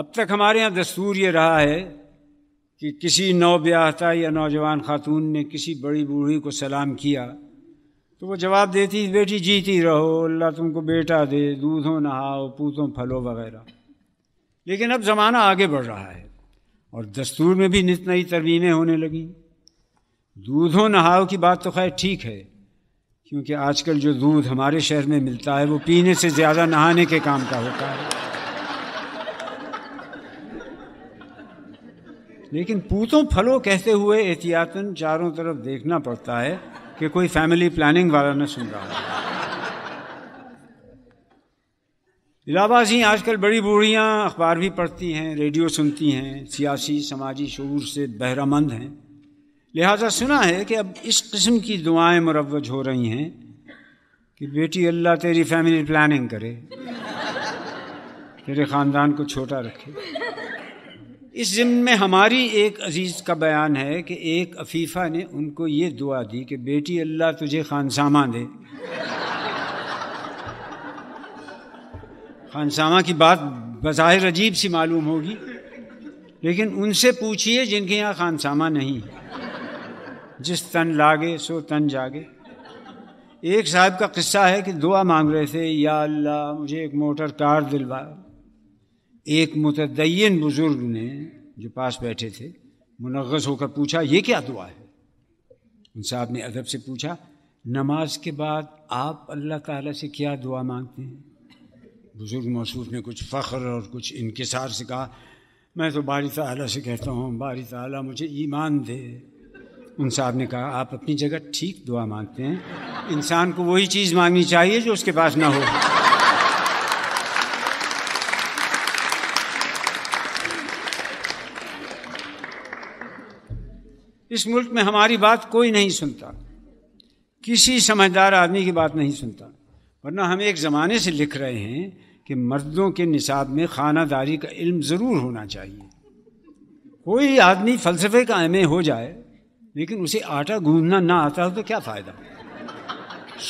अब तक हमारे यहाँ दस्तूर ये रहा है कि किसी नौ ब्याहता या नौजवान खातून ने किसी बड़ी बूढ़ी को सलाम किया तो वो जवाब देती बेटी जीती रहो अल्लाह तुमको बेटा दे दूधों नहाओ पूतों फलो वगैरह लेकिन अब ज़माना आगे बढ़ रहा है और दस्तूर में भी नित नई तरमीमें होने लगी दूधों नहाओ की बात तो खैर ठीक है क्योंकि आजकल जो दूध हमारे शहर में मिलता है वो पीने से ज़्यादा नहाने के काम का होता है लेकिन पूतों फलों कहते हुए एहतियातन चारों तरफ देखना पड़ता है कि कोई फैमिली प्लानिंग वाला न सुन रहा हो इलाहाबाद ही आजकल बड़ी बूढ़ियाँ अखबार भी पढ़ती हैं रेडियो सुनती हैं सियासी समाजी शूर से बहरामंद हैं लिहाजा सुना है कि अब इस किस्म की दुआएं मुरवज हो रही हैं कि बेटी अल्लाह तेरी फैमिली प्लानिंग करे तेरे ख़ानदान को छोटा रखे इस ज़िम में हमारी एक अज़ीज़ का बयान है कि एक अफीफ़ा ने उनको ये दुआ दी कि बेटी अल्लाह तुझे खानसामा दे खानसामा की बात बज़ाहिर अजीब सी मालूम होगी लेकिन उनसे पूछिए जिनके यहाँ खानसामा नहीं है जिस तन लागे सो तन जागे एक साहब का किस्सा है कि दुआ मांग रहे थे या अल्लाह मुझे एक मोटर कार दिलवा एक मुतदयन बुज़ुर्ग ने जो पास बैठे थे मुनगस होकर पूछा ये क्या दुआ है उन साहब ने अदब से पूछा नमाज के बाद आप अल्लाह ताला से क्या दुआ मांगते हैं बुज़ुर्ग मौसूफ ने कुछ फ़ख्र और कुछ इनकसार से कहा मैं तो बारी तला से कहता हूँ बारी ताली मुझे ईमान दे उन साहब ने कहा आप अपनी जगह ठीक दुआ मांगते हैं इंसान को वही चीज़ मांगनी चाहिए जो उसके पास ना हो इस मुल्क में हमारी बात कोई नहीं सुनता किसी समझदार आदमी की बात नहीं सुनता वरना हम एक ज़माने से लिख रहे हैं कि मर्दों के निसाब में खानादारी का इल्म ज़रूर होना चाहिए कोई आदमी फलसफे का एम हो जाए लेकिन उसे आटा गूंदना ना आता हो तो क्या फ़ायदा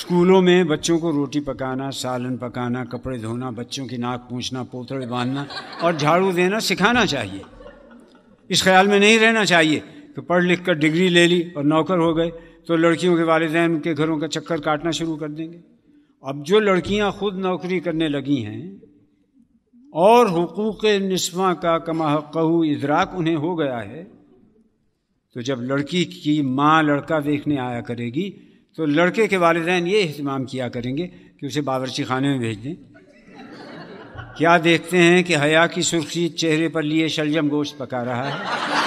स्कूलों में बच्चों को रोटी पकाना सालन पकाना कपड़े धोना बच्चों की नाक पूछना पोतड़े बांधना और झाड़ू देना सिखाना चाहिए इस ख्याल में नहीं रहना चाहिए तो पढ़ लिख कर डिग्री ले ली और नौकर हो गए तो लड़कियों के वालदेन के घरों का चक्कर काटना शुरू कर देंगे अब जो लड़कियां खुद नौकरी करने लगी हैं और हकूक़ नस्वा का कमाकू इधराक उन्हें हो गया है तो जब लड़की की माँ लड़का देखने आया करेगी तो लड़के के वालदेन ये अहतमाम किया करेंगे कि उसे बावरची खाने में भेज दें क्या देखते हैं कि हया की सुर्खी चेहरे पर लिए शलजम गोश्त पका रहा है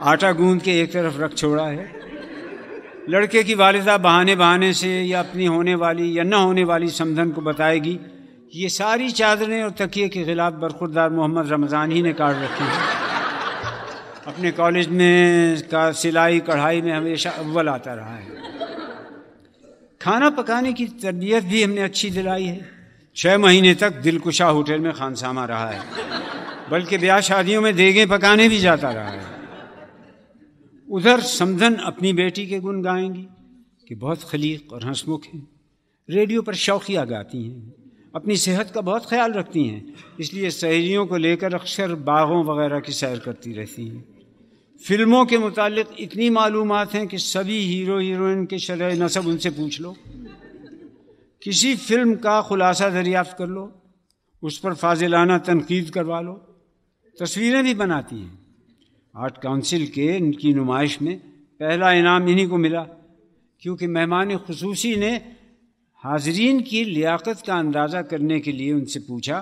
आटा गूंद के एक तरफ रख छोड़ा है लड़के की वालदा बहाने बहाने से या अपनी होने वाली या न होने वाली समधन को बताएगी ये सारी चादरें और तकिए के ख़िलाफ़ बरखुरदार मोहम्मद रमज़ान ही ने काट रखी है अपने कॉलेज में का सिलाई कढ़ाई में हमेशा अव्वल आता रहा है खाना पकाने की तरबियत भी हमने अच्छी दिलाई है छः महीने तक दिलकुशा होटल में खानसामा रहा है बल्कि ब्याह शादियों में देगें पकाने भी जाता रहा है उधर समधन अपनी बेटी के गुण गाएंगी कि बहुत खलीक और हंसमुख हैं रेडियो पर शौकिया गाती हैं अपनी सेहत का बहुत ख्याल रखती हैं इसलिए सहेलियों को लेकर अक्सर बागों वगैरह की सैर करती रहती हैं फिल्मों के मुतालिक इतनी मालूम हैं कि सभी हीरो हीरोइन के शर नसब उनसे पूछ लो किसी फिल्म का खुलासा दरियाफ्त कर लो उस पर फाजिलाना तनकीद करवा लो तस्वीरें भी बनाती हैं आर्ट काउंसिल के इनकी नुमाइश में पहला इनाम इन्हीं को मिला क्योंकि मेहमान खसूसी ने हाजरीन की लियाकत का अंदाज़ा करने के लिए उनसे पूछा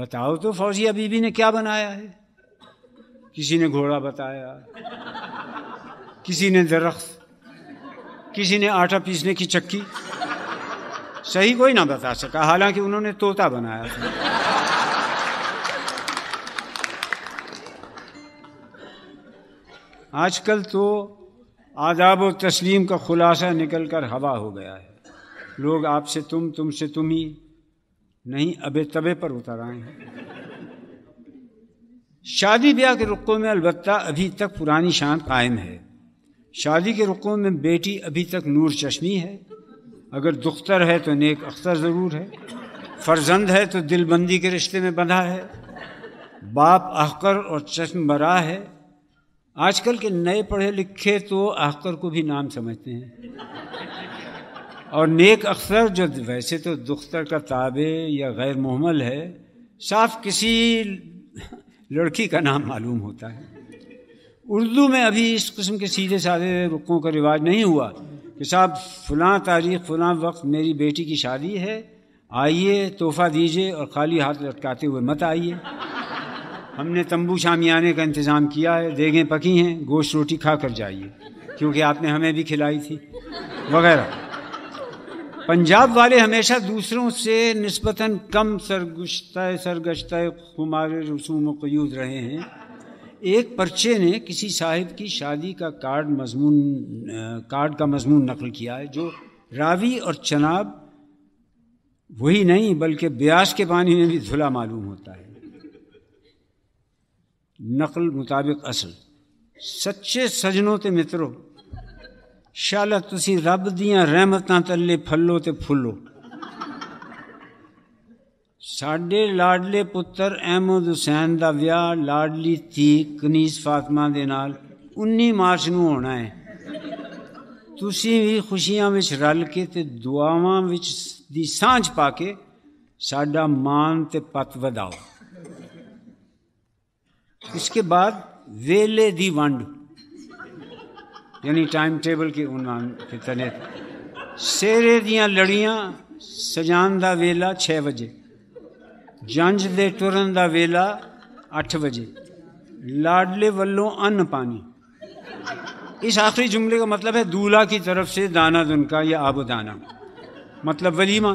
बताओ तो फौजी अबीबी ने क्या बनाया है किसी ने घोड़ा बताया किसी ने दरख्त किसी ने आटा पीसने की चक्की सही कोई ना बता सका हालांकि उन्होंने तोता बनाया था आजकल तो आदाब और तस्लीम का खुलासा निकल कर हवा हो गया है लोग आपसे तुम से तुम ही नहीं अबे तबे पर उतर आए हैं शादी ब्याह के रुकों में अलबत्ता अभी तक पुरानी शान कायम है शादी के रुकों में बेटी अभी तक नूर चश्मी है अगर दुख्तर है तो नेक अख्तर ज़रूर है फर्जंद है तो दिलबंदी के रिश्ते में बंधा है बाप अहकर और चश्म बरा है आजकल के नए पढ़े लिखे तो आखकर को भी नाम समझते हैं और नेक अक्सर जो वैसे तो दुख्तर का ताबे या गैर मोहमल है साफ किसी लड़की का नाम मालूम होता है उर्दू में अभी इस किस्म के सीधे साधे रुकों का रिवाज नहीं हुआ कि साहब फलां तारीख फलां वक्त मेरी बेटी की शादी है आइए तोहफ़ा दीजिए और खाली हाथ लटकाते हुए मत आइए हमने तंबू शामियाने का इंतज़ाम किया है देगें पकी हैं गोश्त रोटी खा कर जाइए क्योंकि आपने हमें भी खिलाई थी वगैरह पंजाब वाले हमेशा दूसरों से नस्बता कम सरगुश्त सरगश्त खुमार रसूम क्यूद रहे हैं एक पर्चे ने किसी साहिब की शादी का कार्ड मजमून कार्ड का मजमून नकल किया है जो रावी और चनाब वही नहीं बल्कि ब्यास के पानी में भी धुला मालूम होता है नकल मुताबिक असल सच्चे सजनों ते मित्रों शाल तुसी रब दियां रहमत तले फलो तो फुलो साडे लाडले पुत्र अहमद हुसैन का विह लाडली ती कनीज फातिमा दे नाल 19 मार्च में होना है ਤੁਸੀਂ ਵੀ ਖੁਸ਼ੀਆਂ ਵਿੱਚ ਰਲ ਕੇ ਤੇ ਦੁਆਵਾਂ ਵਿੱਚ ਦੀ ਸਾਂਝ ਪਾ ਕੇ ਸਾਡਾ ਮਾਣ इसके बाद वेले दी वांड यानी टाइम टेबल के उन्वान के तने सेरे दिया लड़िया सजान दा वेला छः बजे जंज दे तुरन दा वेला अठ बजे लाडले वल्लों अन्न पानी इस आखिरी जुमले का मतलब है दूल्हा की तरफ से दाना दुनका या आबो दाना मतलब वलीमा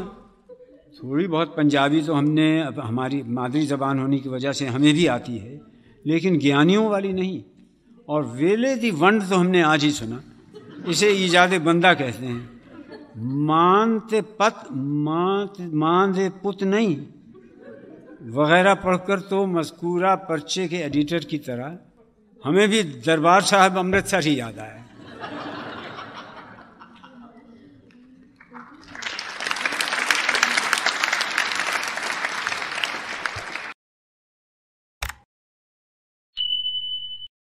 थोड़ी बहुत पंजाबी तो हमने अब हमारी मादरी ज़बान होने की वजह से हमें भी आती है लेकिन ज्ञानियों वाली नहीं और वेले दी वंड तो हमने आज ही सुना इसे ईजाद बंदा कहते हैं मानते पत मानते मानते पुत नहीं वगैरह पढ़कर तो मस्कूरा पर्चे के एडिटर की तरह हमें भी दरबार साहब अमृतसर ही याद आया